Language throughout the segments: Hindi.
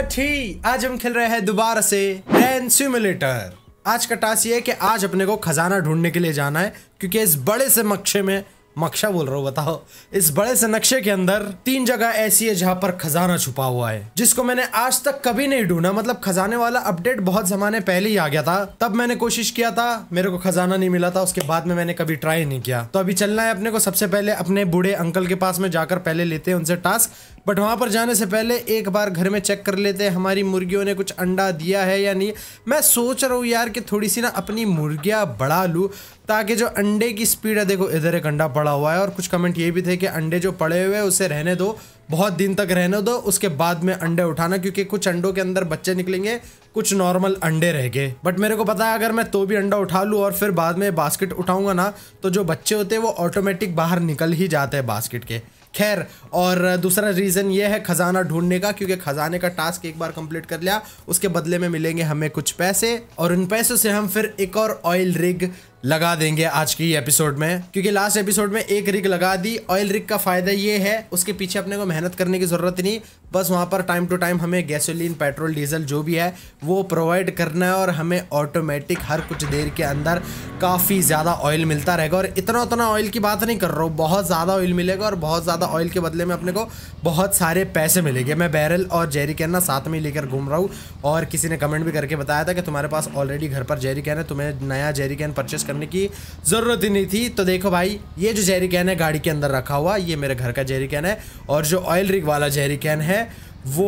थर्टी आज हम खेल रहे हैं दोबारा से रेन सिमुलेटर आज का टास्क ये है कि आज अपने को खजाना ढूंढने के लिए जाना है क्योंकि इस बड़े से नक्शे में नक्शा बोल रहा हूँ बताओ इस बड़े से नक्शे के अंदर तीन जगह ऐसी है जहाँ पर खजाना छुपा हुआ है जिसको मैंने आज तक कभी नहीं ढूंढा मतलब खजाने वाला अपडेट बहुत जमाने पहले ही आ गया था तब मैंने कोशिश किया था मेरे को खजाना नहीं मिला था उसके बाद में मैंने कभी ट्राई नहीं किया तो अभी चलना है अपने को सबसे पहले अपने बूढ़े अंकल के पास में जाकर पहले लेते हैं उनसे टास्क बट वहाँ पर जाने से पहले एक बार घर में चेक कर लेते हैं हमारी मुर्गियों ने कुछ अंडा दिया है या नहीं मैं सोच रहा हूँ यार कि थोड़ी सी ना अपनी मुर्गियाँ बढ़ा लूँ ताकि जो अंडे की स्पीड है देखो इधर एक अंडा पड़ा हुआ है और कुछ कमेंट ये भी थे कि अंडे जो पड़े हुए हैं उसे रहने दो बहुत दिन तक रहने दो उसके बाद में अंडे उठाना क्योंकि कुछ अंडों के अंदर बच्चे निकलेंगे कुछ नॉर्मल अंडे रह गए बट मेरे को पता है अगर मैं तो भी अंडा उठा लूँ और फिर बाद में बास्केट उठाऊंगा ना तो जो बच्चे होते हैं वो ऑटोमेटिक बाहर निकल ही जाते हैं बास्केट के खैर और दूसरा रीज़न ये है ख़जाना ढूंढने का क्योंकि ख़जाने का टास्क एक बार कंप्लीट कर लिया उसके बदले में मिलेंगे हमें कुछ पैसे और उन पैसों से हम फिर एक और ऑयल रिग लगा देंगे आज की एपिसोड में क्योंकि लास्ट एपिसोड में एक रिग लगा दी ऑयल रिग का फायदा ये है उसके पीछे अपने को मेहनत करने की ज़रूरत नहीं बस वहाँ पर टाइम टू टाइम हमें गैसोलीन पेट्रोल डीजल जो भी है वो प्रोवाइड करना है और हमें ऑटोमेटिक हर कुछ देर के अंदर काफ़ी ज़्यादा ऑयल मिलता रहेगा और इतना उतना ऑयल की बात नहीं कर रहा हूँ बहुत ज़्यादा ऑयल मिलेगा और बहुत ज़्यादा ऑयल के बदले में अपने को बहुत सारे पैसे मिलेंगे मैं बैरल और जेरी कैन ना साथ में लेकर घूम रहा हूँ और किसी ने कमेंट भी करके बताया था कि तुम्हारे पास ऑलरेडी घर पर जेरी कैन है तुम्हें नया जेरी कैन परचेस करने की ज़रूरत ही नहीं थी तो देखो भाई ये जो जहरी कैन है गाड़ी के अंदर रखा हुआ ये मेरे घर का जहरी कैन है और जो ऑयल रिग वाला जहरी कैन है वो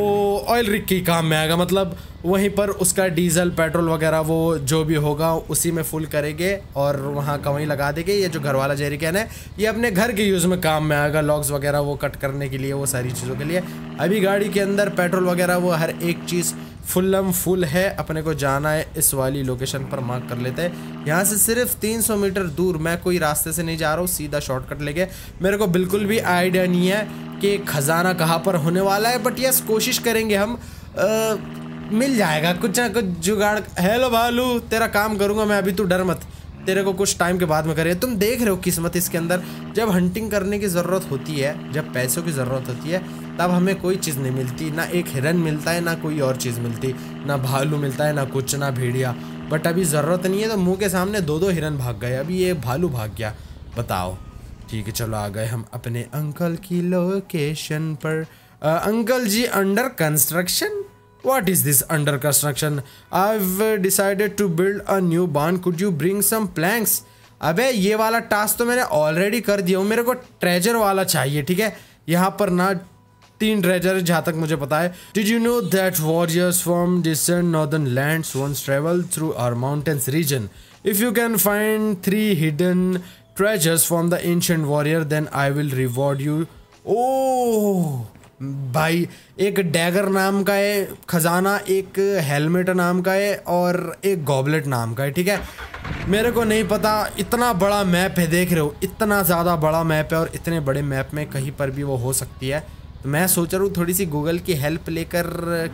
ऑयल रिग के काम में आएगा मतलब वहीं पर उसका डीजल पेट्रोल वगैरह वो जो भी होगा उसी में फुल करेंगे और वहाँ का वहीं लगा देंगे ये जो घर वाला जेरी कैन है ये अपने घर के यूज़ में काम में आएगा लॉग्स वगैरह वो कट करने के लिए वो सारी चीज़ों के लिए अभी गाड़ी के अंदर पेट्रोल वगैरह वो हर एक चीज़ फुलम फुल है अपने को जाना है इस वाली लोकेशन पर मार्क कर लेते हैं यहाँ से सिर्फ 300 मीटर दूर मैं कोई रास्ते से नहीं जा रहा हूँ सीधा शॉर्टकट लेके मेरे को बिल्कुल भी आइडिया नहीं है कि ख़जाना कहाँ पर होने वाला है बट यस कोशिश करेंगे हम आ, मिल जाएगा कुछ ना कुछ जुगाड़ हेलो भालू तेरा काम करूँगा मैं अभी तू डर मत तेरे को कुछ टाइम के बाद में करे तुम देख रहे हो किस्मत इसके अंदर जब हंटिंग करने की ज़रूरत होती है जब पैसों की ज़रूरत होती है तब हमें कोई चीज़ नहीं मिलती ना एक हिरन मिलता है ना कोई और चीज़ मिलती ना भालू मिलता है ना कुछ ना भेड़िया बट अभी ज़रूरत नहीं है तो मुँह के सामने दो दो हिरन भाग गए अभी ये भालू भाग गया बताओ ठीक है चलो आ गए हम अपने अंकल की लोकेशन पर आ, uncle ji under construction What is this under construction? I've decided to build a new barn. Could you bring some planks? अबे ये वाला टास्क तो मैंने ऑलरेडी कर दिया हूँ मेरे को ट्रेजर वाला चाहिए ठीक है यहाँ पर ना तीन ट्रेजर जहाँ तक मुझे पता है did you know that warriors from descent northern land once travel through our mountains region if you can find three hidden treasures from the ancient warrior then I will reward you ओह भाई एक डैगर नाम का है ख़जाना एक हेलमेट नाम का है और एक गॉबलेट नाम का है ठीक है मेरे को नहीं पता इतना बड़ा मैप है देख रहे हो इतना ज़्यादा बड़ा मैप है और इतने बड़े मैप में कहीं पर भी वो हो सकती है तो मैं सोच रहा हूँ थोड़ी सी गूगल की हेल्प लेकर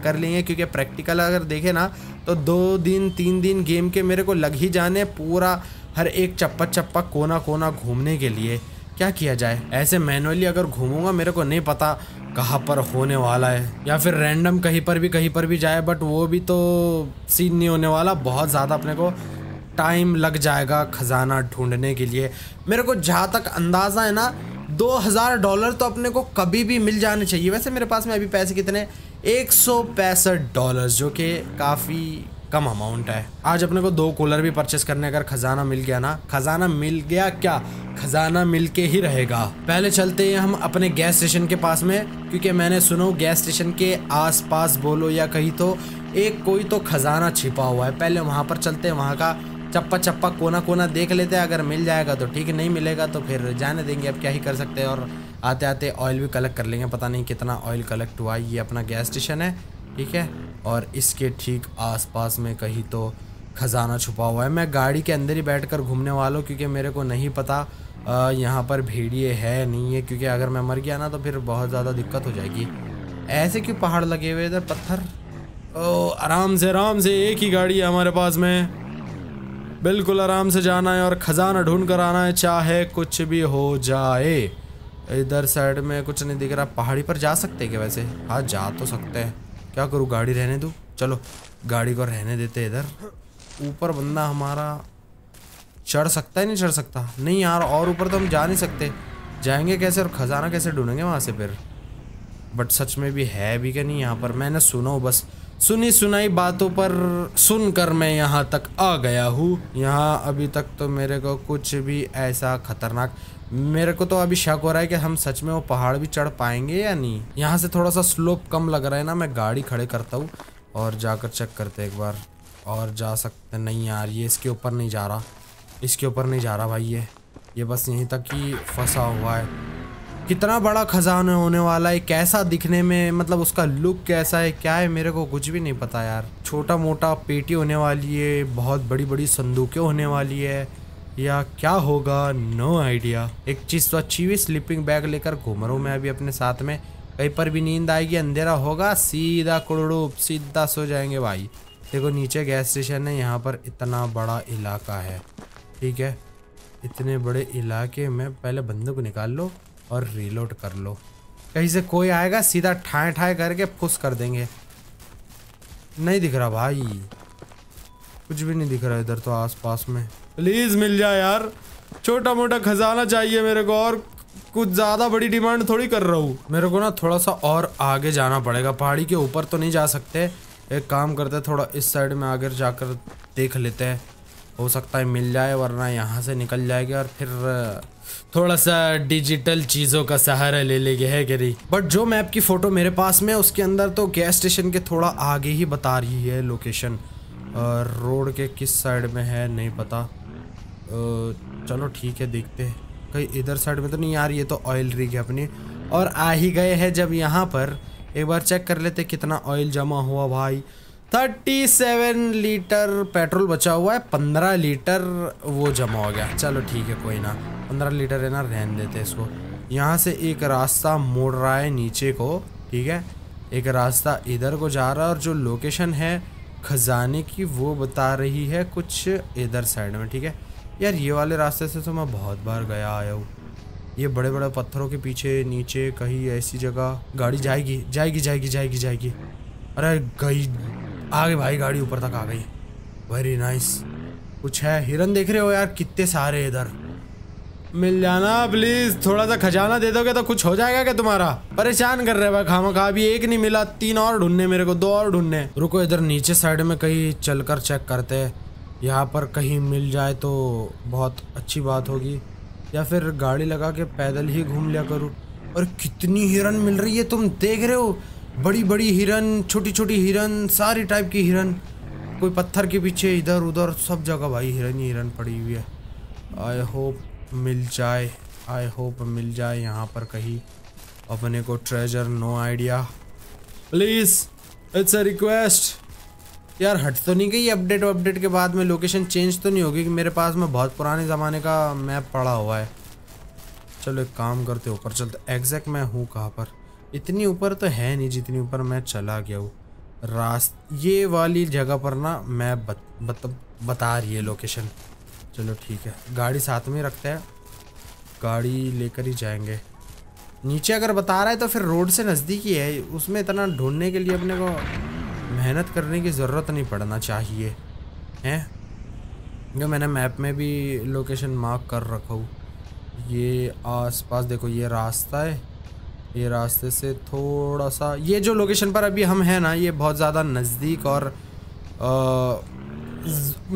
कर लेंगे क्योंकि प्रैक्टिकल अगर देखें ना तो दो दिन तीन दिन गेम के मेरे को लग ही जाने पूरा हर एक चप्पा चप्पा कोना कोना घूमने के लिए क्या किया जाए ऐसे मैनुअली अगर घूमूंगा मेरे को नहीं पता कहाँ पर होने वाला है या फिर रैंडम कहीं पर भी कहीं पर भी जाए बट वो भी तो सीन नहीं होने वाला बहुत ज़्यादा अपने को टाइम लग जाएगा ख़जाना ढूंढने के लिए मेरे को जहाँ तक अंदाज़ा है ना दो हज़ार डॉलर तो अपने को कभी भी मिल जाने चाहिए वैसे मेरे पास में अभी पैसे कितने एक सौ पैंसठ डॉलर जो कि काफ़ी कम अमाउंट है आज अपने को दो कूलर भी परचेस करने अगर खजाना मिल गया ना खजाना मिल गया क्या खजाना मिल के ही रहेगा पहले चलते हैं हम अपने गैस स्टेशन के पास में क्योंकि मैंने सुनो गैस स्टेशन के आसपास बोलो या कहीं तो एक कोई तो खजाना छिपा हुआ है पहले वहाँ पर चलते हैं वहाँ का चप्पा चप्पा कोना कोना देख लेते हैं अगर मिल जाएगा तो ठीक नहीं मिलेगा तो फिर जाने देंगे अब क्या ही कर सकते हैं और आते आते ऑयल भी कलेक्ट कर लेंगे पता नहीं कितना ऑयल कलेक्ट हुआ ये अपना गैस स्टेशन है ठीक है और इसके ठीक आसपास में कहीं तो ख़जाना छुपा हुआ है मैं गाड़ी के अंदर ही बैठ कर घूमने वाला हूँ क्योंकि मेरे को नहीं पता यहाँ पर भेड़िए है नहीं है क्योंकि अगर मैं मर गया ना तो फिर बहुत ज़्यादा दिक्कत हो जाएगी ऐसे क्यों पहाड़ लगे हुए इधर पत्थर ओ आराम से आराम से एक ही गाड़ी है हमारे पास में बिल्कुल आराम से जाना है और ख़जाना ढूंढ कर आना है चाहे कुछ भी हो जाए इधर साइड में कुछ नहीं दिख रहा पहाड़ी पर जा सकते क्या वैसे हाँ जा तो सकते हैं क्या करूँ गाड़ी रहने दो चलो गाड़ी को रहने देते इधर ऊपर बंदा हमारा चढ़ सकता है नहीं चढ़ सकता नहीं यार और ऊपर तो हम जा नहीं सकते जाएंगे कैसे और ख़जाना कैसे ढूंढेंगे वहाँ से फिर बट सच में भी है भी क्या नहीं यहाँ पर मैंने सुना हो बस सुनी सुनाई बातों पर सुन कर मैं यहाँ तक आ गया हूँ यहाँ अभी तक तो मेरे को कुछ भी ऐसा खतरनाक मेरे को तो अभी शक हो रहा है कि हम सच में वो पहाड़ भी चढ़ पाएंगे या नहीं यहाँ से थोड़ा सा स्लोप कम लग रहा है ना मैं गाड़ी खड़े करता हूँ और जाकर चेक करते एक बार और जा सकते नहीं यार ये इसके ऊपर नहीं जा रहा इसके ऊपर नहीं जा रहा भाई ये ये बस यहीं तक ही फंसा हुआ है कितना बड़ा खजाना होने वाला है कैसा दिखने में मतलब उसका लुक कैसा है क्या है मेरे को कुछ भी नहीं पता यार छोटा मोटा पेटी होने वाली है बहुत बड़ी बड़ी संदूकें होने वाली है या क्या होगा नो आइडिया एक चीज़ तो अच्छी हुई स्लीपिंग बैग लेकर घूम रहा हूँ मैं अभी अपने साथ में कहीं पर भी नींद आएगी अंधेरा होगा सीधा कुड़ूप सीधा सो जाएंगे भाई देखो नीचे गैस स्टेशन है यहाँ पर इतना बड़ा इलाका है ठीक है इतने बड़े इलाके में पहले बंदूक को निकाल लो और रीलोड कर लो कहीं से कोई आएगा सीधा ठाए ठाए करके फुस कर देंगे नहीं दिख रहा भाई कुछ भी नहीं दिख रहा इधर तो आसपास में प्लीज मिल जाए यार छोटा मोटा खजाना चाहिए मेरे को और कुछ ज्यादा बड़ी डिमांड थोड़ी कर रहा हूँ मेरे को ना थोड़ा सा और आगे जाना पड़ेगा पहाड़ी के ऊपर तो नहीं जा सकते एक काम करते थोड़ा इस साइड में आगे जाकर देख लेते हैं हो सकता है मिल जाए वरना यहाँ से निकल जाएगी और फिर थोड़ा सा डिजिटल चीज़ों का सहारा ले लेंगे है गरी बट जो मैप की फ़ोटो मेरे पास में उसके अंदर तो गैस स्टेशन के थोड़ा आगे ही बता रही है लोकेशन रोड के किस साइड में है नहीं पता चलो ठीक है देखते हैं कहीं इधर साइड में तो नहीं यार ये तो ऑयल रिग है अपनी और आ ही गए हैं जब यहाँ पर एक बार चेक कर लेते कितना ऑयल जमा हुआ भाई 37 लीटर पेट्रोल बचा हुआ है 15 लीटर वो जमा हो गया चलो ठीक है कोई ना 15 लीटर है ना रहन देते इसको यहाँ से एक रास्ता मोड़ रहा है नीचे को ठीक है एक रास्ता इधर को जा रहा है और जो लोकेशन है खजाने की वो बता रही है कुछ इधर साइड में ठीक है यार ये वाले रास्ते से तो मैं बहुत बार गया आया हूँ ये बड़े बड़े पत्थरों के पीछे नीचे कहीं ऐसी जगह गाड़ी जाएगी जाएगी जाएगी जाएगी जाएगी अरे गई आगे भाई गाड़ी ऊपर तक आ गई वेरी नाइस कुछ है हिरन देख रहे हो यार कितने सारे इधर मिल जाना प्लीज थोड़ा सा खजाना दे दोगे तो कुछ हो जाएगा क्या तुम्हारा परेशान कर रहे भाई खामा खा अभी एक नहीं मिला तीन और ढूंढने मेरे को दो और ढूंढने रुको इधर नीचे साइड में कहीं चलकर चेक करते हैं यहाँ पर कहीं मिल जाए तो बहुत अच्छी बात होगी या फिर गाड़ी लगा के पैदल ही घूम लिया करूँ और कितनी हिरन मिल रही है तुम देख रहे हो बड़ी बड़ी हिरन छोटी छोटी हिरन सारी टाइप की हिरन कोई पत्थर के पीछे इधर उधर सब जगह भाई हिरन ही हिरन पड़ी हुई है आई होप मिल जाए आई होप मिल जाए यहाँ पर कहीं अपने को treasure no idea please it's a request यार हट तो नहीं गई अपडेट अपडेट के बाद में लोकेशन चेंज तो नहीं होगी कि मेरे पास में बहुत पुराने ज़माने का मैप पड़ा हुआ है चलो एक काम करते ऊपर चलते एग्जैक्ट मैं हूँ कहाँ पर इतनी ऊपर तो है नहीं जितनी ऊपर मैं चला गया हूँ रास्त ये वाली जगह पर ना मैं बत, बत, बता रही है लोकेशन चलो ठीक है गाड़ी साथ में रखते हैं गाड़ी लेकर ही जाएंगे नीचे अगर बता रहा है तो फिर रोड से नज़दीक ही है उसमें इतना ढूंढने के लिए अपने को मेहनत करने की ज़रूरत नहीं पड़ना चाहिए हैं जो मैंने मैप में भी लोकेशन मार्क कर रखा हूँ ये आसपास देखो ये रास्ता है ये रास्ते से थोड़ा सा ये जो लोकेशन पर अभी हम हैं ना ये बहुत ज़्यादा नज़दीक और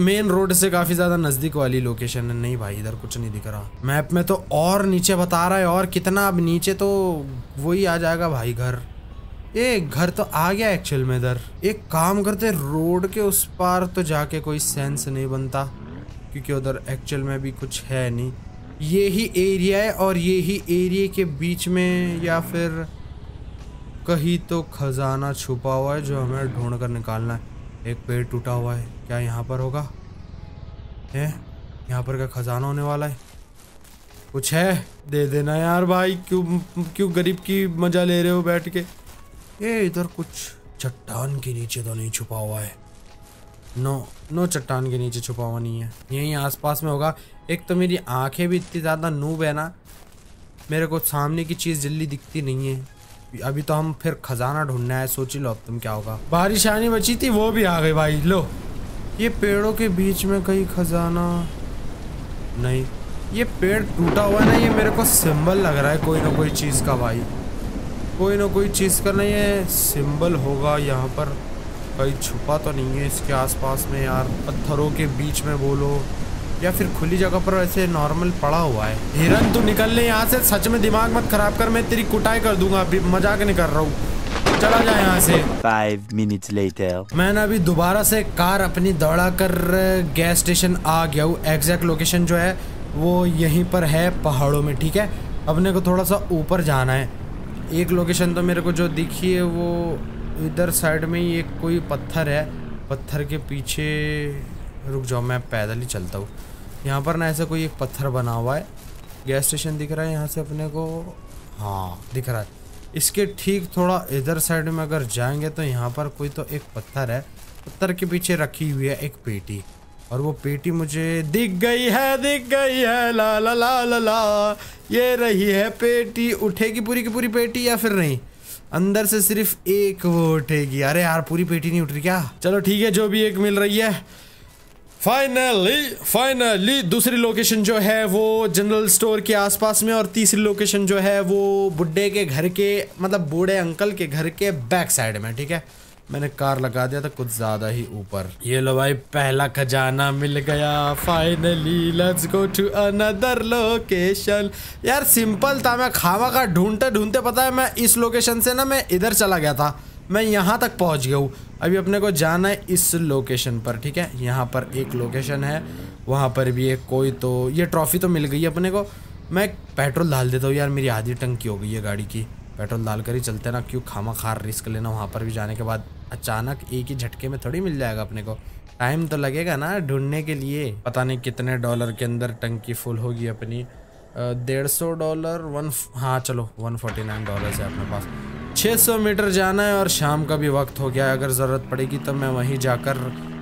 मेन रोड से काफ़ी ज़्यादा नज़दीक वाली लोकेशन है नहीं भाई इधर कुछ नहीं दिख रहा मैप में तो और नीचे बता रहा है और कितना अब नीचे तो वही आ जाएगा भाई घर ये घर तो आ गया एक्चुअल में इधर एक काम करते रोड के उस पार तो जाके कोई सेंस नहीं बनता क्योंकि उधर एक्चुअल में भी कुछ है नहीं ये ही एरिया है और ये ही एरिए के बीच में या फिर कहीं तो खजाना छुपा हुआ है जो हमें ढूंढ कर निकालना है एक पेड़ टूटा हुआ है क्या यहाँ पर होगा है यहाँ पर क्या खजाना होने वाला है कुछ है दे देना यार भाई क्यों क्यों गरीब की मजा ले रहे हो बैठ के ये इधर कुछ चट्टान के नीचे तो नहीं छुपा हुआ है नो नो चट्टान के नीचे छुपा हुआ नहीं है यहीं आसपास में होगा एक तो मेरी आंखें भी इतनी ज़्यादा नूब है ना मेरे को सामने की चीज़ जल्दी दिखती नहीं है अभी तो हम फिर खजाना ढूंढना है सोच लो अब तुम क्या होगा बारिश आनी बची थी वो भी आ गई भाई लो ये पेड़ों के बीच में कहीं खजाना नहीं ये पेड़ टूटा हुआ ना ये मेरे को सिंबल लग रहा है कोई ना कोई चीज़ का भाई कोई ना कोई चीज़ का नहीं है सिंबल होगा यहाँ पर कहीं छुपा तो नहीं है इसके आसपास में यार पत्थरों के बीच में बोलो या फिर खुली जगह पर ऐसे नॉर्मल पड़ा हुआ है हिरन तू निकल ले यहाँ से सच में दिमाग मत खराब कर मैं तेरी कुटाई कर दूंगा अभी मजाक नहीं कर रहा हूँ चला जाए यहाँ से फाइव मिनट लेटर मैंने अभी दोबारा से कार अपनी दौड़ा कर गैस स्टेशन आ गया हूँ एग्जैक्ट लोकेशन जो है वो यहीं पर है पहाड़ों में ठीक है अपने को थोड़ा सा ऊपर जाना है एक लोकेशन तो मेरे को जो दिखी है वो इधर साइड में ही एक कोई पत्थर है पत्थर के पीछे रुक जाओ मैं पैदल ही चलता हूँ यहाँ पर ना ऐसा कोई एक पत्थर बना हुआ है गैस स्टेशन दिख रहा है यहाँ से अपने को हाँ दिख रहा है इसके ठीक थोड़ा इधर साइड में अगर जाएंगे तो यहाँ पर कोई तो एक पत्थर है पत्थर के पीछे रखी हुई है एक पेटी और वो पेटी मुझे दिख गई है दिख गई है ला ला ला ला ला ये रही है पेटी उठेगी पूरी की पूरी पेटी या फिर नहीं अंदर से सिर्फ एक वो उठेगी अरे यार पूरी पेटी नहीं उठ रही क्या चलो ठीक है जो भी एक मिल रही है फाइनली फाइनली दूसरी लोकेशन जो है वो जनरल स्टोर के आसपास में और तीसरी लोकेशन जो है वो बुढ़े के घर के मतलब बूढ़े अंकल के घर के बैक साइड में ठीक है मैंने कार लगा दिया था कुछ ज्यादा ही ऊपर ये लो भाई पहला खजाना मिल गया finally let's go to another location यार सिंपल था मैं खावा का ढूंढते ढूंढते पता है मैं इस लोकेशन से ना मैं इधर चला गया था मैं यहाँ तक पहुँच गया हूँ अभी अपने को जाना है इस लोकेशन पर ठीक है यहाँ पर एक लोकेशन है वहाँ पर भी एक कोई तो ये ट्रॉफ़ी तो मिल गई अपने को मैं पेट्रोल डाल देता हूँ यार मेरी आधी टंकी हो गई है गाड़ी की पेट्रोल डालकर ही चलते ना क्यों खामा खार रिस्क लेना वहाँ पर भी जाने के बाद अचानक एक ही झटके में थोड़ी मिल जाएगा अपने को टाइम तो लगेगा ना ढूंढने के लिए पता नहीं कितने डॉलर के अंदर टंकी फुल होगी अपनी डेढ़ सौ डॉलर वन हाँ चलो वन फोर्टी नाइन डॉलर है अपने पास छः सौ मीटर जाना है और शाम का भी वक्त हो गया है अगर ज़रूरत पड़ेगी तो मैं वहीं जाकर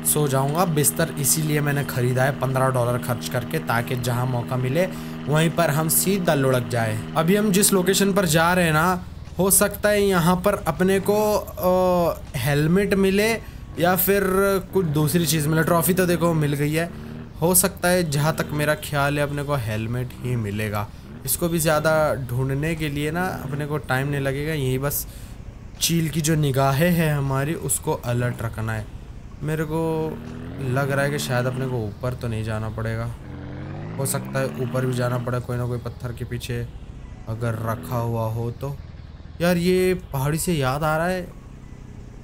सो जाऊंगा बिस्तर इसीलिए मैंने ख़रीदा है पंद्रह डॉलर खर्च करके ताकि जहां मौका मिले वहीं पर हम सीधा लुढ़क जाए अभी हम जिस लोकेशन पर जा रहे हैं ना हो सकता है यहाँ पर अपने को हेलमेट मिले या फिर कुछ दूसरी चीज़ मिले ट्रॉफ़ी तो देखो मिल गई है हो सकता है जहाँ तक मेरा ख्याल है अपने को हेलमेट ही मिलेगा इसको भी ज़्यादा ढूंढने के लिए ना अपने को टाइम नहीं लगेगा यही बस चील की जो निगाहें हैं हमारी उसको अलर्ट रखना है मेरे को लग रहा है कि शायद अपने को ऊपर तो नहीं जाना पड़ेगा हो सकता है ऊपर भी जाना पड़े कोई ना कोई पत्थर के पीछे अगर रखा हुआ हो तो यार ये पहाड़ी से याद आ रहा है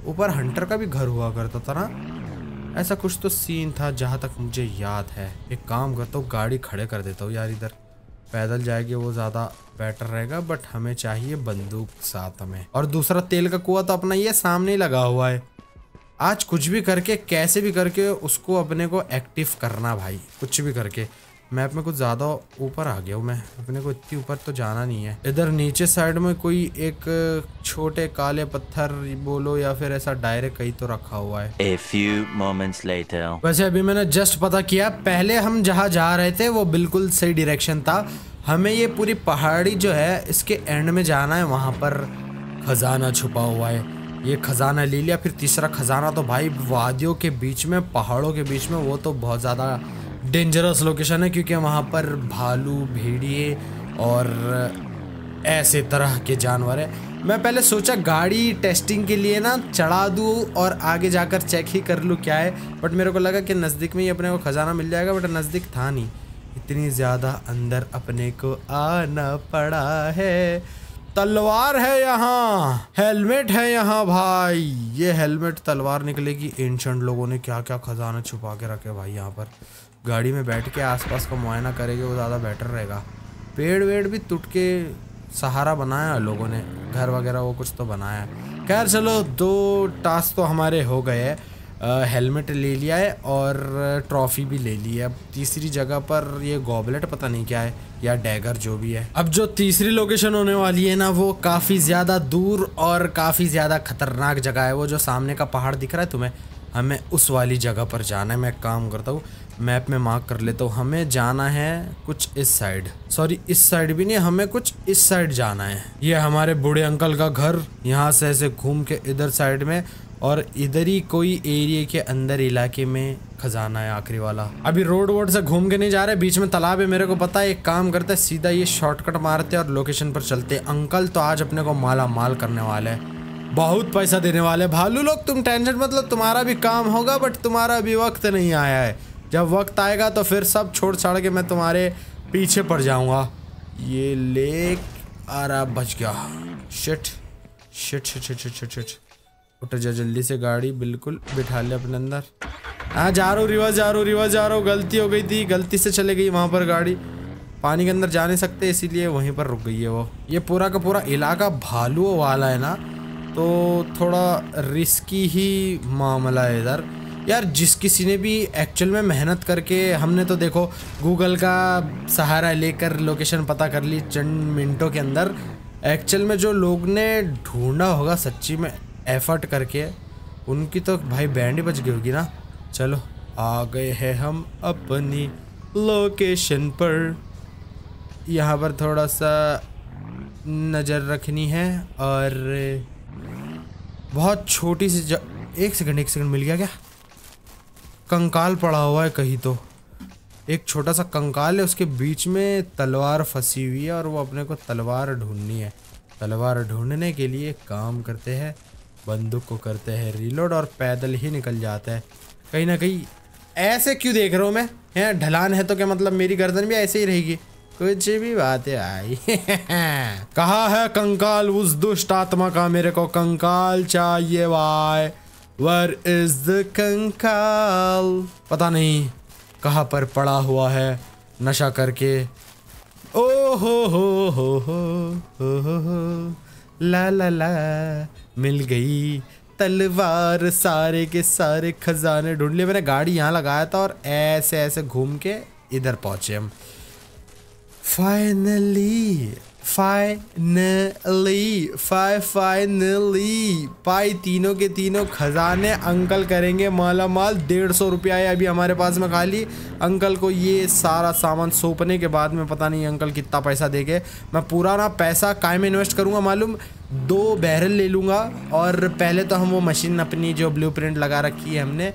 ऊपर हंटर का भी घर हुआ करता था ना ऐसा कुछ तो सीन था जहाँ तक मुझे याद है एक काम करता हूँ गाड़ी खड़े कर देता हूँ यार इधर पैदल जाएगी वो ज़्यादा बेटर रहेगा बट हमें चाहिए बंदूक साथ में और दूसरा तेल का कुआ तो अपना ये सामने ही लगा हुआ है आज कुछ भी करके कैसे भी करके उसको अपने को एक्टिव करना भाई कुछ भी करके मैप में कुछ ज़्यादा ऊपर आ गया हूँ मैं अपने को इतनी ऊपर तो जाना नहीं है इधर नीचे साइड में कोई एक छोटे काले पत्थर बोलो या फिर ऐसा डायरेक्ट कहीं तो रखा हुआ है A few moments later. वैसे अभी मैंने जस्ट पता किया पहले हम जहाँ जा रहे थे वो बिल्कुल सही डायरेक्शन था हमें ये पूरी पहाड़ी जो है इसके एंड में जाना है वहाँ पर खजाना छुपा हुआ है ये खजाना ले लिया फिर तीसरा खजाना तो भाई वादियों के बीच में पहाड़ों के बीच में वो तो बहुत ज़्यादा डेंजरस लोकेशन है क्योंकि वहाँ पर भालू भेड़िए और ऐसे तरह के जानवर है मैं पहले सोचा गाड़ी टेस्टिंग के लिए ना चढ़ा दूँ और आगे जाकर चेक ही कर लूँ क्या है बट मेरे को लगा कि नज़दीक में ही अपने को ख़जाना मिल जाएगा बट नज़दीक था नहीं इतनी ज़्यादा अंदर अपने को आना पड़ा है तलवार है यहाँ हेलमेट है यहाँ भाई ये हेलमेट तलवार निकलेगी एंशंट लोगों ने क्या क्या खजाना छुपा के रखे भाई यहाँ पर गाड़ी में बैठ के आसपास का मुआयना करेंगे वो ज़्यादा बेटर रहेगा पेड़ वेड़ भी टूट के सहारा बनाया लोगों ने घर वगैरह वो कुछ तो बनाया खैर चलो दो टास्क तो हमारे हो गए हेलमेट ले लिया है और ट्रॉफी भी ले ली है अब तीसरी जगह पर ये गॉबलेट पता नहीं क्या है या डैगर जो भी है अब जो तीसरी लोकेशन होने वाली है ना वो काफ़ी ज़्यादा दूर और काफ़ी ज़्यादा खतरनाक जगह है वो जो सामने का पहाड़ दिख रहा है तुम्हें हमें उस वाली जगह पर जाना है मैं काम करता हूँ मैप में मार्क कर लेता हूँ हमें जाना है कुछ इस साइड सॉरी इस साइड भी नहीं हमें कुछ इस साइड जाना है ये हमारे बूढ़े अंकल का घर यहाँ से ऐसे घूम के इधर साइड में और इधर ही कोई एरिया के अंदर इलाके में खजाना है आखिरी वाला अभी रोड वोड से घूम के नहीं जा रहे बीच में तालाब है मेरे को पता है एक काम करते हैं सीधा ये शॉर्टकट मारते और लोकेशन पर चलते अंकल तो आज अपने को माला माल करने वाले हैं बहुत पैसा देने वाले भालू लोग तुम टेंशन मतलब तुम्हारा भी काम होगा बट तुम्हारा अभी वक्त नहीं आया है जब वक्त आएगा तो फिर सब छोड़ छाड़ के मैं तुम्हारे पीछे पड़ जाऊँगा ये लेक आरा बच गया shit shit shit shit shit shit shit उठ जा जल्दी से गाड़ी बिल्कुल बिठा ले अपने अंदर हाँ जा रो रिवाज रिवर्स जा रो रिवाज रिवर्स जा रो गलती हो गई थी गलती से चले गई वहाँ पर गाड़ी पानी के अंदर जा नहीं सकते इसीलिए वहीं पर रुक गई है वो ये पूरा का पूरा इलाका भालुओं वाला है ना तो थोड़ा रिस्की ही मामला है इधर यार जिस किसी ने भी एक्चुअल में मेहनत करके हमने तो देखो गूगल का सहारा लेकर लोकेशन पता कर ली चंद मिनटों के अंदर एक्चुअल में जो लोग ने ढूंढा होगा सच्ची में एफर्ट करके उनकी तो भाई बैंड ही बच गई होगी ना चलो आ गए हैं हम अपनी लोकेशन पर यहाँ पर थोड़ा सा नज़र रखनी है और बहुत छोटी सी ज... एक सेकंड एक सेकंड मिल गया क्या कंकाल पड़ा हुआ है कहीं तो एक छोटा सा कंकाल है उसके बीच में तलवार फंसी हुई है और वो अपने को तलवार ढूंढनी है तलवार ढूंढने के लिए काम करते हैं बंदूक को करते हैं रिलोड और पैदल ही निकल जाता है कहीं ना कहीं ऐसे क्यों देख रहा हूँ मैं यहाँ ढलान है तो क्या मतलब मेरी गर्दन भी ऐसे ही रहेगी कुछ भी बात है आई कहा है कंकाल उस दुष्ट आत्मा का मेरे को कंकाल चाहिए वाय वर इज द कंकाल पता नहीं कहाँ पर पड़ा हुआ है नशा करके ओ हो हो हो हो हो हो ला ला ला मिल गई तलवार सारे के सारे खजाने ढूंढ लिए मैंने गाड़ी यहाँ लगाया था और ऐसे ऐसे घूम के इधर पहुँचे हम फाइनली फाइनली फाइ फाइनली भाई तीनों के तीनों खजाने अंकल करेंगे माला माल डेढ़ सौ रुपया है अभी हमारे पास में खाली अंकल को ये सारा सामान सौंपने के बाद में पता नहीं अंकल कितना पैसा देंगे मैं पूरा ना पैसा कायम इन्वेस्ट करूँगा मालूम दो बैरल ले लूँगा और पहले तो हम वो मशीन अपनी जो प्रिंट लगा रखी है हमने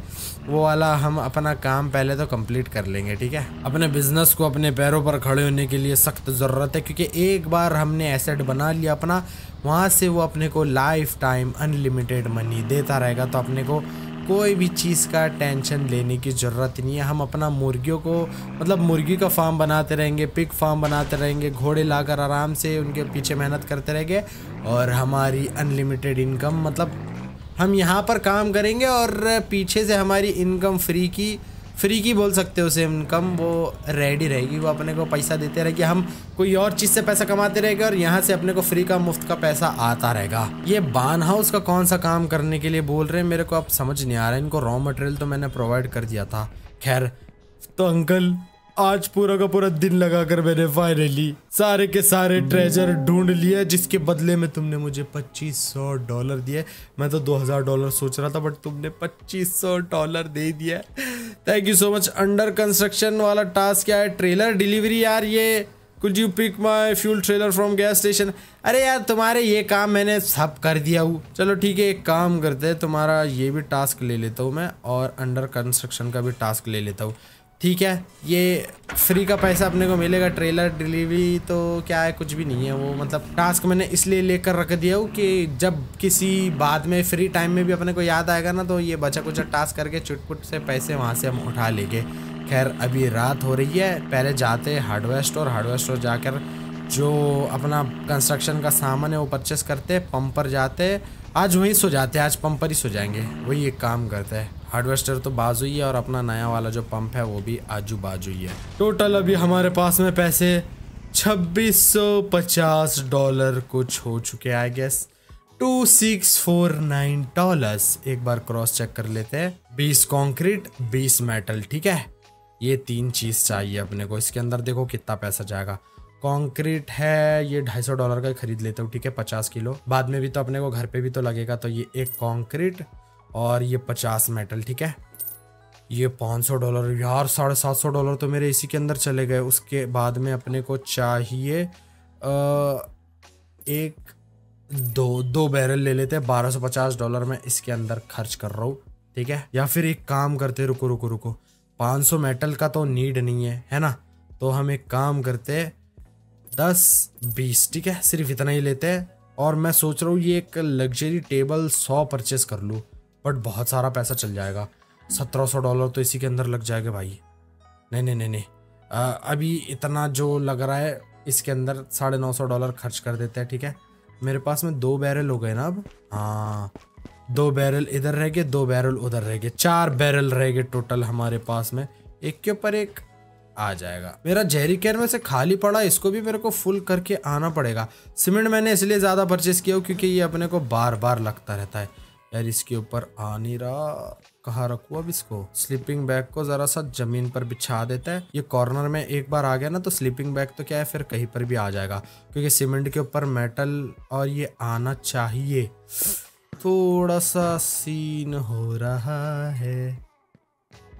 वो वाला हम अपना काम पहले तो कंप्लीट कर लेंगे ठीक है अपने बिजनेस को अपने पैरों पर खड़े होने के लिए सख्त ज़रूरत है क्योंकि एक बार हमने एसेट बना लिया अपना वहाँ से वो अपने को लाइफ टाइम अनलिमिटेड मनी देता रहेगा तो अपने को कोई भी चीज़ का टेंशन लेने की ज़रूरत नहीं है हम अपना मुर्गियों को मतलब मुर्गी का फार्म बनाते रहेंगे पिक फार्म बनाते रहेंगे घोड़े लाकर आराम से उनके पीछे मेहनत करते रहेंगे और हमारी अनलिमिटेड इनकम मतलब हम यहाँ पर काम करेंगे और पीछे से हमारी इनकम फ्री की फ्री की बोल सकते हो उसे इनकम वो रेडी रहेगी वो अपने को पैसा देते रहेगी हम कोई और चीज़ से पैसा कमाते रहेंगे और यहाँ से अपने को फ्री का मुफ्त का पैसा आता रहेगा ये बान हाउस का कौन सा काम करने के लिए बोल रहे हैं मेरे को अब समझ नहीं आ रहा है इनको रॉ मटेरियल तो मैंने प्रोवाइड कर दिया था खैर तो अंकल आज पूरा का पूरा दिन लगाकर मैंने फाइनली सारे के सारे ट्रेजर ढूंढ लिए जिसके बदले में तुमने मुझे 2500 डॉलर दिए मैं तो 2000 डॉलर सोच रहा था बट तुमने 2500 डॉलर दे दिया thank you so much under construction वाला टास्क क्या है ट्रेलर डिलीवरी यार ये कुछ you pick my fuel trailer from gas station अरे यार तुम्हारे ये काम मैंने सब कर दिया हूँ चलो ठीक है एक काम करते हैं तुम्हारा ये भी टास्क ले लेता हूँ मैं और अंडर कंस्ट्रक्शन का भी टास्क ले लेता हूँ ठीक है ये फ्री का पैसा अपने को मिलेगा ट्रेलर डिलीवरी तो क्या है कुछ भी नहीं है वो मतलब टास्क मैंने इसलिए लेकर रख दिया हूँ कि जब किसी बाद में फ्री टाइम में भी अपने को याद आएगा ना तो ये बचा कुचा टास्क करके चुटपुट से पैसे वहाँ से हम उठा लेंगे खैर अभी रात हो रही है पहले जाते हार्डवेयर स्टोर हार्डवेयर स्टोर जाकर जो अपना कंस्ट्रक्शन का सामान है वो परचेस करते पंप पर जाते आज वहीं सो जाते आज पंप पर ही सो जाएंगे वही एक काम करता है हार्डवेस्टर तो बाजू ही है और अपना नया वाला जो पंप है वो भी आजू बाजू ही है टोटल अभी हमारे पास में पैसे 2650 डॉलर कुछ हो चुके हैं आई गेस 2649 डॉलर्स एक बार क्रॉस चेक कर लेते हैं 20 कंक्रीट 20 मेटल ठीक है ये तीन चीज़ चाहिए अपने को इसके अंदर देखो कितना पैसा जाएगा कंक्रीट है ये ढाई सौ डॉलर का खरीद लेता हूँ ठीक है पचास किलो बाद में भी तो अपने को घर पे भी तो लगेगा तो ये एक कंक्रीट और ये पचास मेटल ठीक है ये पाँच सौ डॉलर यार साढ़े सात सौ डॉलर तो मेरे इसी के अंदर चले गए उसके बाद में अपने को चाहिए आ, एक दो दो बैरल ले लेते हैं बारह सौ पचास डॉलर मैं इसके अंदर खर्च कर रहा हूँ ठीक है या फिर एक काम करते रुको रुको रुको पाँच सौ मेटल का तो नीड नहीं है है ना तो हम एक काम करते दस बीस ठीक है सिर्फ इतना ही लेते हैं और मैं सोच रहा हूँ ये एक लग्जरी टेबल सौ परचेस कर लूँ बट बहुत सारा पैसा चल जाएगा सत्रह सौ डॉलर तो इसी के अंदर लग जाएगा भाई नहीं नहीं नहीं नहीं अभी इतना जो लग रहा है इसके अंदर साढ़े नौ सौ डॉलर खर्च कर देते हैं ठीक है मेरे पास में दो बैरल हो गए ना अब हाँ दो बैरल इधर रह गए दो बैरल उधर रह गए चार बैरल रह गए टोटल हमारे पास में एक के ऊपर एक आ जाएगा मेरा जहरी कैन में से खाली पड़ा इसको भी मेरे को फुल करके आना पड़ेगा सीमेंट मैंने इसलिए ज़्यादा परचेस किया क्योंकि ये अपने को बार बार लगता रहता है यार इसके ऊपर आ नहीं रहा कहा रखू अब इसको स्लीपिंग बैग को जरा सा जमीन पर बिछा देता है ये कॉर्नर में एक बार आ गया ना तो स्लीपिंग बैग तो क्या है फिर कहीं पर भी आ जाएगा क्योंकि सीमेंट के ऊपर मेटल और ये आना चाहिए थोड़ा सा सीन हो रहा है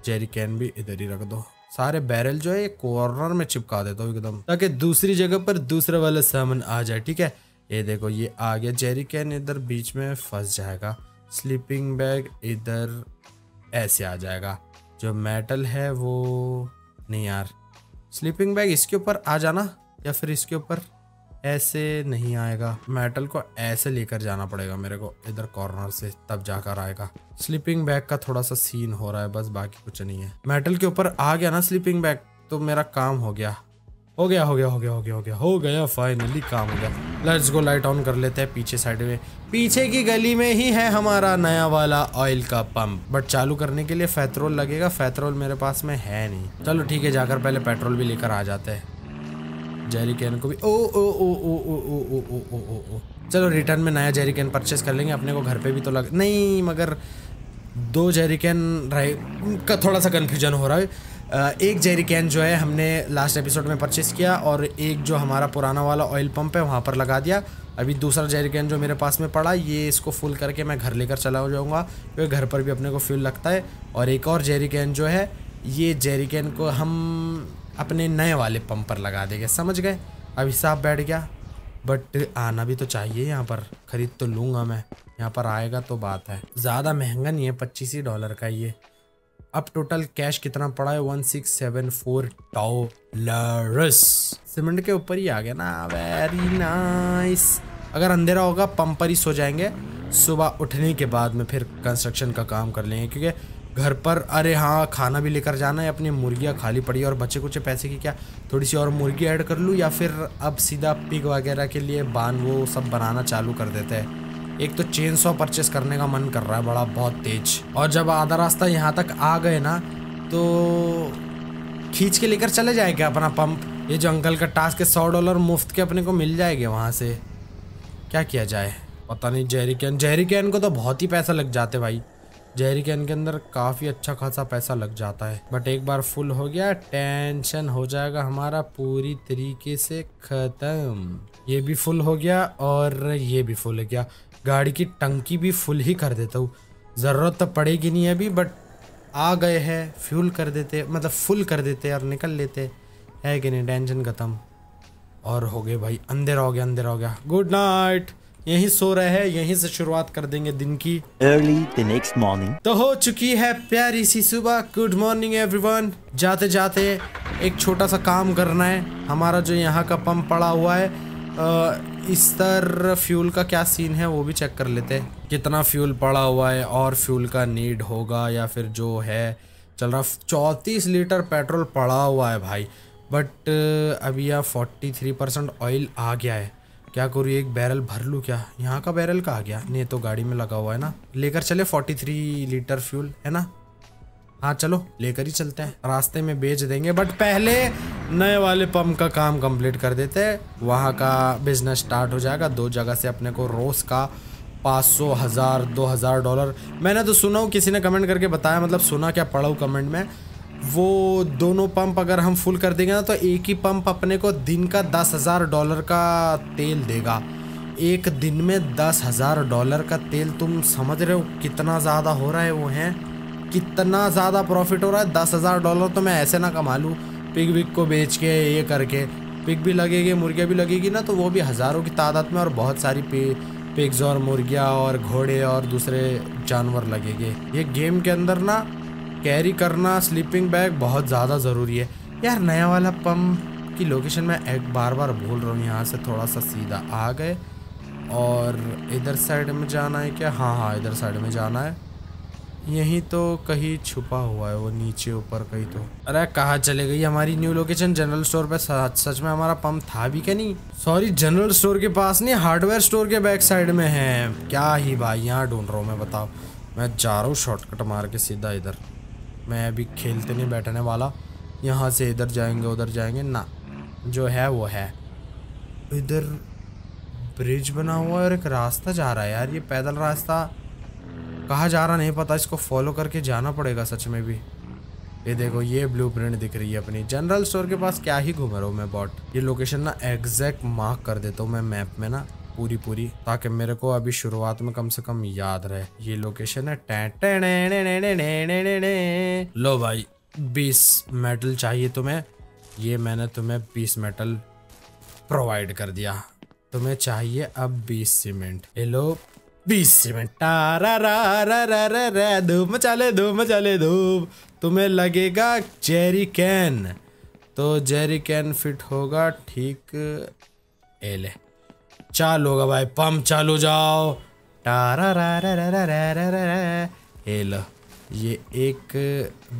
जेरी कैन भी इधर ही रख दो सारे बैरल जो है कॉर्नर में चिपका देता हूँ एकदम ताकि दूसरी जगह पर दूसरे वाला सामान आ जाए ठीक है ये देखो ये आ गया जेरी कैन इधर बीच में फंस जाएगा स्लीपिंग बैग इधर ऐसे आ जाएगा जो मेटल है वो नहीं यार स्लीपिंग बैग इसके ऊपर आ जाना या फिर इसके ऊपर ऐसे नहीं आएगा मेटल को ऐसे लेकर जाना पड़ेगा मेरे को इधर कॉर्नर से तब जाकर आएगा स्लीपिंग बैग का थोड़ा सा सीन हो रहा है बस बाकी कुछ नहीं है मेटल के ऊपर आ गया ना स्लीपिंग बैग तो मेरा काम हो गया हो गया हो गया हो गया हो गया हो गया हो गया फाइनली काम हो गया लेट्स गो लाइट ऑन कर लेते हैं पीछे साइड में पीछे की गली में ही है हमारा नया वाला ऑयल का पंप बट चालू करने के लिए फैथरोल लगेगा फैथरोल मेरे पास में है नहीं चलो ठीक है जाकर पहले पेट्रोल भी लेकर आ जाते हैं जेरी कैन को भी ओ ओ ओ ओ ओ ओ ओ ओ ओ ओ ओ चलो रिटर्न में नया जेरी कैन परचेस कर लेंगे अपने को घर पर भी तो लग नहीं मगर दो जेरी कैन रहे का थोड़ा सा कन्फ्यूजन हो रहा है एक जेरी कैन जो है हमने लास्ट एपिसोड में परचेस किया और एक जो हमारा पुराना वाला ऑयल पम्प है वहाँ पर लगा दिया अभी दूसरा जेरी कैन जो मेरे पास में पड़ा ये इसको फुल करके मैं घर लेकर चला जाऊँगा क्योंकि घर पर भी अपने को फ्यूल लगता है और एक और जेरी कैन जो है ये जेरी कैन को हम अपने नए वाले पम्प पर लगा देंगे समझ गए अभी साफ बैठ गया बट आना भी तो चाहिए यहाँ पर ख़रीद तो लूँगा मैं यहाँ पर आएगा तो बात है ज़्यादा महंगा नहीं है पच्चीस ही डॉलर का ये अब टोटल कैश कितना पड़ा है one six seven four dollars cement के ऊपर ही आ गया ना वेरी नाइस अगर अंधेरा होगा पंपर ही सो जाएंगे सुबह उठने के बाद में फिर कंस्ट्रक्शन का काम कर लेंगे क्योंकि घर पर अरे हाँ खाना भी लेकर जाना है अपनी मुर्गियाँ खाली पड़ी और बच्चे कुछ पैसे की क्या थोड़ी सी और मुर्गी ऐड कर लूँ या फिर अब सीधा पिग वगैरह के लिए बान वो सब बनाना चालू कर देते हैं एक तो चेन सॉ परचेस करने का मन कर रहा है बड़ा बहुत तेज और जब आधा रास्ता यहाँ तक आ गए ना तो खींच के लेकर चले जाएगा अपना पंप ये जो अंकल का टास्क है सौ डॉलर मुफ्त के अपने को मिल जाएंगे वहाँ से क्या किया जाए पता नहीं जेरी कैन जेरी कैन को तो बहुत ही पैसा लग जाते भाई जेरी कैन के अंदर काफ़ी अच्छा खासा पैसा लग जाता है बट एक बार फुल हो गया टेंशन हो जाएगा हमारा पूरी तरीके से ख़त्म ये भी फुल हो गया और ये भी फुल हो गया गाड़ी की टंकी भी फुल ही कर देता हूँ ज़रूरत तो पड़ेगी नहीं अभी बट आ गए हैं फ्यूल कर देते मतलब फुल कर देते और निकल लेते है कि नहीं टेंशन ख़त्म और हो गए भाई अंधेरा हो गया अंधेरा हो गया गुड नाइट यहीं सो रहे हैं यहीं से शुरुआत कर देंगे दिन की अर्ली द नेक्स्ट मॉर्निंग तो हो चुकी है प्यारी सी सुबह गुड मॉर्निंग एवरीवन जाते जाते एक छोटा सा काम करना है हमारा जो यहाँ का पंप पड़ा हुआ है इस तरह फ्यूल का क्या सीन है वो भी चेक कर लेते हैं कितना फ्यूल पड़ा हुआ है और फ्यूल का नीड होगा या फिर जो है चल रहा चौंतीस लीटर पेट्रोल पड़ा हुआ है भाई बट अभी यहाँ फोर्टी थ्री परसेंट ऑयल आ गया है क्या करूँ एक बैरल भर लूँ क्या यहाँ का बैरल का आ गया नहीं तो गाड़ी में लगा हुआ है ना लेकर चले फोर्टी थ्री लीटर फ्यूल है ना हाँ चलो लेकर ही चलते हैं रास्ते में बेच देंगे बट पहले नए वाले पंप का काम कंप्लीट कर देते हैं वहाँ का बिजनेस स्टार्ट हो जाएगा दो जगह से अपने को रोज का पाँच सौ हज़ार दो हज़ार डॉलर मैंने तो सुना हूँ किसी ने कमेंट करके बताया मतलब सुना क्या पढ़ा हूँ कमेंट में वो दोनों पंप अगर हम फुल कर देंगे ना तो एक ही पंप अपने को दिन का दस हज़ार डॉलर का तेल देगा एक दिन में दस हज़ार डॉलर का तेल तुम समझ रहे हो कितना ज़्यादा हो रहा है वो हैं कितना ज़्यादा प्रॉफिट हो रहा है दस हज़ार डॉलर तो मैं ऐसे ना कमा लूँ पिग विग को बेच के ये करके पिग भी लगेगी मुर्गियाँ भी लगेगी ना तो वो भी हज़ारों की तादाद में और बहुत सारी पे पिग्स और मुर्गियाँ और घोड़े और दूसरे जानवर लगेंगे ये गेम के अंदर ना कैरी करना स्लीपिंग बैग बहुत ज़्यादा ज़रूरी है यार नया वाला पम्प की लोकेशन मैं एक बार बार भूल रहा हूँ यहाँ से थोड़ा सा सीधा आ गए और इधर साइड में जाना है क्या हाँ हाँ इधर साइड में जाना है यहीं तो कहीं छुपा हुआ है वो नीचे ऊपर कहीं तो अरे कहाँ चले गई हमारी न्यू लोकेशन जनरल स्टोर पे सच सच में हमारा पंप था भी क्या नहीं सॉरी जनरल स्टोर के पास नहीं हार्डवेयर स्टोर के बैक साइड में है क्या ही भाई यहाँ ढूंढ रहा हूँ मैं बताओ मैं जा रहा हूँ शॉर्टकट मार के सीधा इधर मैं अभी खेलते नहीं बैठने वाला यहाँ से इधर जाएंगे उधर जाएंगे ना जो है वो है इधर ब्रिज बना हुआ है और एक रास्ता जा रहा है यार ये पैदल रास्ता कहा जा रहा नहीं पता इसको फॉलो करके जाना पड़ेगा सच में भी ये देखो ये ब्लू प्रिंट दिख रही है अपनी जनरल स्टोर के पास क्या ही घूम रहा हूँ मैं बॉट ये लोकेशन ना एग्जैक्ट मार्क कर देता हूँ मैं मैप में ना पूरी पूरी ताकि मेरे को अभी शुरुआत में कम से कम याद रहे ये लोकेशन है लो भाई बीस मेटल चाहिए तुम्हें ये मैंने तुम्हें बीस मेटल प्रोवाइड कर दिया तुम्हें चाहिए अब बीस सीमेंट हेलो बीस मिनट रा धूप मचाले धूप मचाले धूप तुम्हें लगेगा जेरी कैन तो जेरी कैन फिट होगा ठीक एले चालू होगा भाई पंप चालू जाओ टारा रा रा रा रा रा रा रा रा ये एक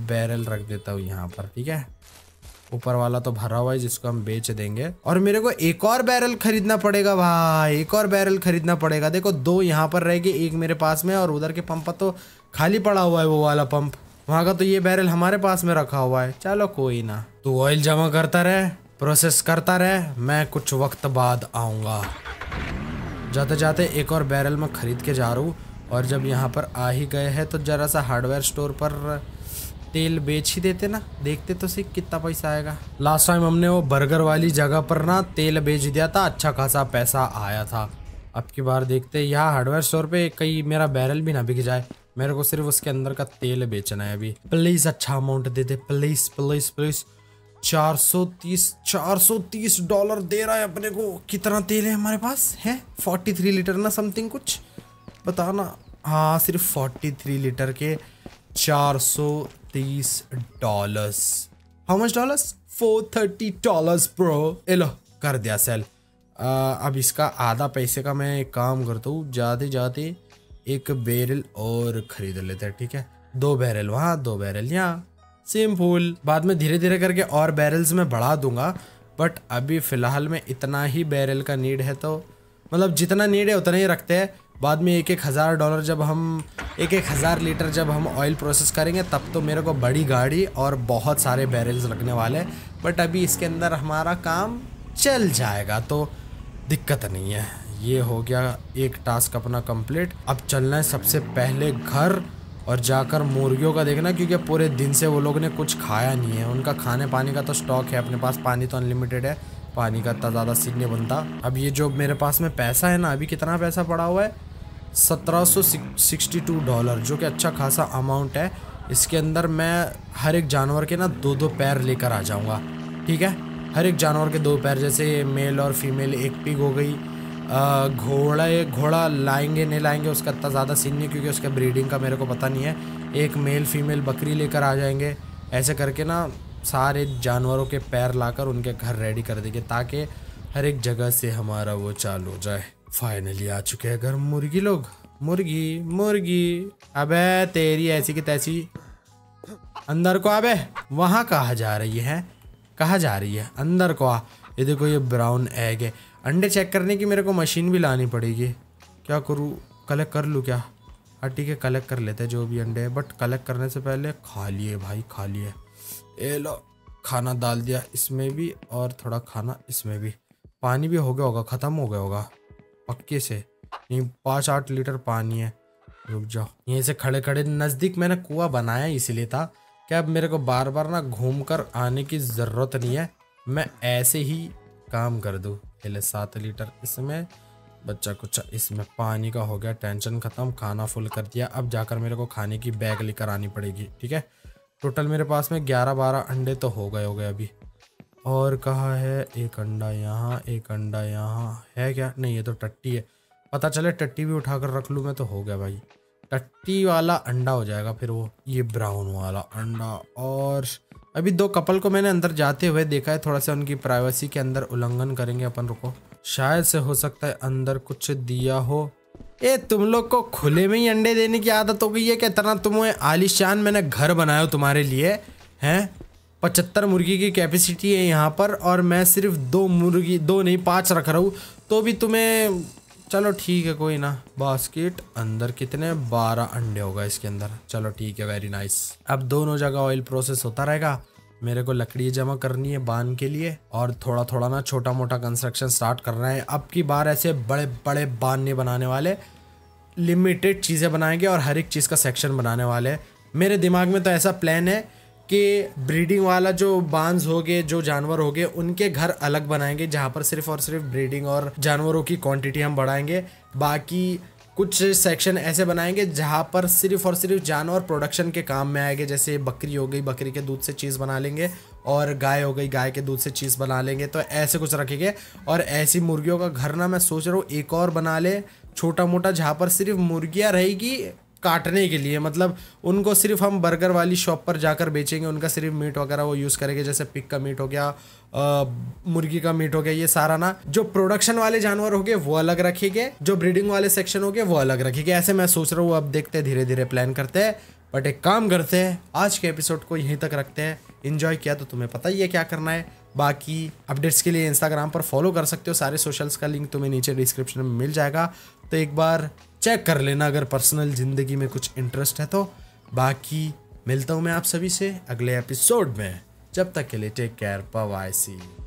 बैरल रख देता हूँ यहाँ पर ठीक है ऊपर वाला तो भरा हुआ है जिसको हम बेच देंगे और मेरे को एक और बैरल खरीदना पड़ेगा भाई एक और बैरल खरीदना पड़ेगा देखो दो यहाँ पर रहेगी एक मेरे पास में और उधर के पंप तो खाली पड़ा हुआ है वो वाला पंप वहाँ का तो ये बैरल हमारे पास में रखा हुआ है चलो कोई ना तू ऑयल जमा करता रहे प्रोसेस करता रहे मैं कुछ वक्त बाद आऊँगा जाते जाते एक और बैरल मैं खरीद के जा रहा हूँ और जब यहाँ पर आ ही गए हैं तो ज़रा सा हार्डवेयर स्टोर पर तेल बेच ही देते ना देखते तो सिर्फ कितना पैसा आएगा लास्ट टाइम हमने वो बर्गर वाली जगह पर ना तेल बेच दिया था अच्छा खासा पैसा आया था अब की बार देखते यहाँ हार्डवेयर स्टोर पे कहीं मेरा बैरल भी ना बिक जाए मेरे को सिर्फ उसके अंदर का तेल बेचना है अभी प्लीज अच्छा अमाउंट दे दे प्लीज प्लीज प्लीज सौ तीस डॉलर दे रहा है अपने को कितना तेल है हमारे पास है फोर्टी थ्री लीटर ना समथिंग कुछ बताना हाँ सिर्फ फोर्टी थ्री लीटर के चार सौ तीस dollars how much dollars four thirty dollars प्रो एलो लो कर दिया सेल आ, अब इसका आधा पैसे का मैं एक काम करता हूँ जाते जाते एक बैरल और खरीद लेते हैं ठीक है दो बैरल वहाँ दो बैरल यहाँ सेम फूल बाद में धीरे धीरे करके और बैरल्स में बढ़ा दूंगा बट अभी फ़िलहाल में इतना ही बैरल का नीड है तो मतलब जितना नीड है उतना ही रखते हैं बाद में एक एक हज़ार डॉलर जब हम एक एक हज़ार लीटर जब हम ऑयल प्रोसेस करेंगे तब तो मेरे को बड़ी गाड़ी और बहुत सारे बैरल्स लगने वाले बट अभी इसके अंदर हमारा काम चल जाएगा तो दिक्कत नहीं है ये हो गया एक टास्क अपना कंप्लीट अब चलना है सबसे पहले घर और जाकर मुर्गियों का देखना क्योंकि पूरे दिन से वो लोग ने कुछ खाया नहीं है उनका खाने पानी का तो स्टॉक है अपने पास पानी तो अनलिमिटेड है पानी का इतना तो ज़्यादा सीख नहीं बनता अब ये जो मेरे पास में पैसा है ना अभी कितना पैसा पड़ा हुआ है 1762 डॉलर जो कि अच्छा खासा अमाउंट है इसके अंदर मैं हर एक जानवर के ना दो दो पैर लेकर आ जाऊँगा ठीक है हर एक जानवर के दो पैर जैसे मेल और फीमेल एक पिग हो गई घोड़ा घोड़ा लाएंगे नहीं लाएंगे उसका इतना ज़्यादा सीन नहीं क्योंकि उसके ब्रीडिंग का मेरे को पता नहीं है एक मेल फीमेल बकरी लेकर आ जाएंगे ऐसे करके ना सारे जानवरों के पैर लाकर उनके घर रेडी कर देंगे ताकि हर एक जगह से हमारा वो चालू हो जाए फाइनली आ चुके हैं घर मुर्गी लोग मुर्गी मुर्गी अबे तेरी ऐसी की तैसी अंदर को अबे वहाँ कहा जा रही है कहा जा रही है अंदर को आ ये देखो ये ब्राउन एग है अंडे चेक करने की मेरे को मशीन भी लानी पड़ेगी क्या करूँ कलेक्ट कर लूँ क्या हाँ ठीक है कलेक्ट कर लेते हैं जो भी अंडे हैं बट कलेक्ट करने से पहले खा लिए भाई खा लिए ए लो खाना डाल दिया इसमें भी और थोड़ा खाना इसमें भी पानी भी हो गया होगा ख़त्म हो गया होगा पक्के से यही पाँच आठ लीटर पानी है रुक जाओ यहीं से खड़े खड़े नज़दीक मैंने कुआ बनाया इसलिए था कि अब मेरे को बार बार ना घूम कर आने की ज़रूरत नहीं है मैं ऐसे ही काम कर दूँ पहले सात लीटर इसमें बच्चा कुछ इसमें पानी का हो गया टेंशन ख़त्म खाना फुल कर दिया अब जाकर मेरे को खाने की बैग लेकर आनी पड़ेगी ठीक है टोटल मेरे पास में ग्यारह बारह अंडे तो हो गए हो गए अभी और कहा है एक अंडा यहाँ एक अंडा यहाँ है क्या नहीं ये तो टट्टी है पता चले टट्टी भी उठा कर रख लूँ मैं तो हो गया भाई टट्टी वाला अंडा हो जाएगा फिर वो ये ब्राउन वाला अंडा और अभी दो कपल को मैंने अंदर जाते हुए देखा है थोड़ा सा उनकी प्राइवेसी के अंदर उल्लंघन करेंगे अपन रुको शायद से हो सकता है अंदर कुछ दिया हो ए तुम लोग को खुले में ही अंडे देने की आदत हो गई है कि इतना तुम्हें आलिशान मैंने घर बनाया तुम्हारे लिए हैं पचहत्तर मुर्गी की कैपेसिटी है यहाँ पर और मैं सिर्फ दो मुर्गी दो नहीं पाँच रख रहा हूँ तो भी तुम्हें चलो ठीक है कोई ना बास्केट अंदर कितने बारह अंडे होगा इसके अंदर चलो ठीक है वेरी नाइस अब दोनों जगह ऑयल प्रोसेस होता रहेगा मेरे को लकड़ी जमा करनी है बांध के लिए और थोड़ा थोड़ा ना छोटा मोटा कंस्ट्रक्शन स्टार्ट करना है अब की बार ऐसे बड़े बड़े बांध नहीं बनाने वाले लिमिटेड चीज़ें बनाएंगे और हर एक चीज़ का सेक्शन बनाने वाले मेरे दिमाग में तो ऐसा प्लान है के ब्रीडिंग वाला जो बांस हो गए जो जानवर हो गए उनके घर अलग बनाएंगे जहाँ पर सिर्फ और सिर्फ ब्रीडिंग और जानवरों की क्वांटिटी हम बढ़ाएंगे बाकी कुछ सेक्शन ऐसे बनाएंगे जहाँ पर सिर्फ और सिर्फ जानवर प्रोडक्शन के काम में आएंगे जैसे बकरी हो गई बकरी के दूध से चीज़ बना लेंगे और गाय हो गई गाय के दूध से चीज़ बना लेंगे तो ऐसे कुछ रखेंगे और ऐसी मुर्गियों का घर ना मैं सोच रहा हूँ एक और बना ले छोटा मोटा जहाँ पर सिर्फ मुर्गियाँ रहेगी काटने के लिए मतलब उनको सिर्फ हम बर्गर वाली शॉप पर जाकर बेचेंगे उनका सिर्फ मीट वगैरह वो यूज़ करेंगे जैसे पिक का मीट हो गया मुर्गी का मीट हो गया ये सारा ना जो प्रोडक्शन वाले जानवर हो गए वो अलग रखेंगे जो ब्रीडिंग वाले सेक्शन हो गए वो अलग रखेंगे ऐसे मैं सोच रहा हूँ अब देखते हैं धीरे धीरे प्लान करते हैं बट एक काम करते हैं आज के एपिसोड को यहीं तक रखते हैं इन्जॉय किया तो तुम्हें पता ही है क्या करना है बाकी अपडेट्स के लिए इंस्टाग्राम पर फॉलो कर सकते हो सारे सोशल्स का लिंक तुम्हें नीचे डिस्क्रिप्शन में मिल जाएगा तो एक बार चेक कर लेना अगर पर्सनल ज़िंदगी में कुछ इंटरेस्ट है तो बाकी मिलता हूँ मैं आप सभी से अगले एपिसोड में जब तक के लिए टेक केयर पवाई सी